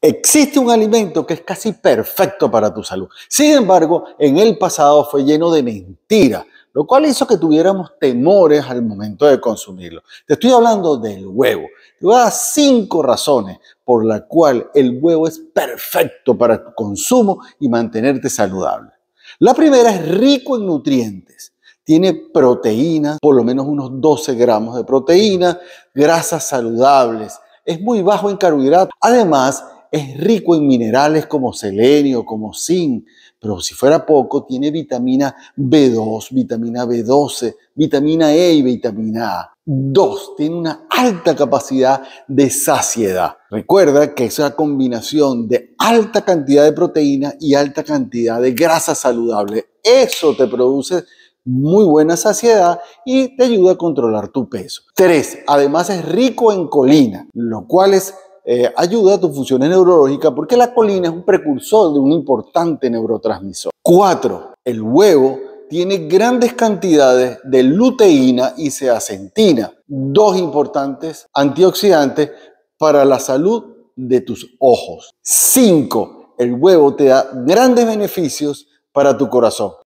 Existe un alimento que es casi perfecto para tu salud. Sin embargo, en el pasado fue lleno de mentiras, lo cual hizo que tuviéramos temores al momento de consumirlo. Te estoy hablando del huevo. Te voy a dar cinco razones por las cuales el huevo es perfecto para tu consumo y mantenerte saludable. La primera es rico en nutrientes tiene proteínas, por lo menos unos 12 gramos de proteína, grasas saludables, es muy bajo en carbohidratos. Además, es rico en minerales como selenio, como zinc, pero si fuera poco, tiene vitamina B2, vitamina B12, vitamina E y vitamina A. 2. Tiene una alta capacidad de saciedad. Recuerda que es una combinación de alta cantidad de proteína y alta cantidad de grasa saludable. Eso te produce muy buena saciedad y te ayuda a controlar tu peso. 3. Además es rico en colina, lo cual eh, ayuda a tus funciones neurológicas porque la colina es un precursor de un importante neurotransmisor. 4. El huevo tiene grandes cantidades de luteína y ceacentina, dos importantes antioxidantes para la salud de tus ojos. 5. El huevo te da grandes beneficios para tu corazón.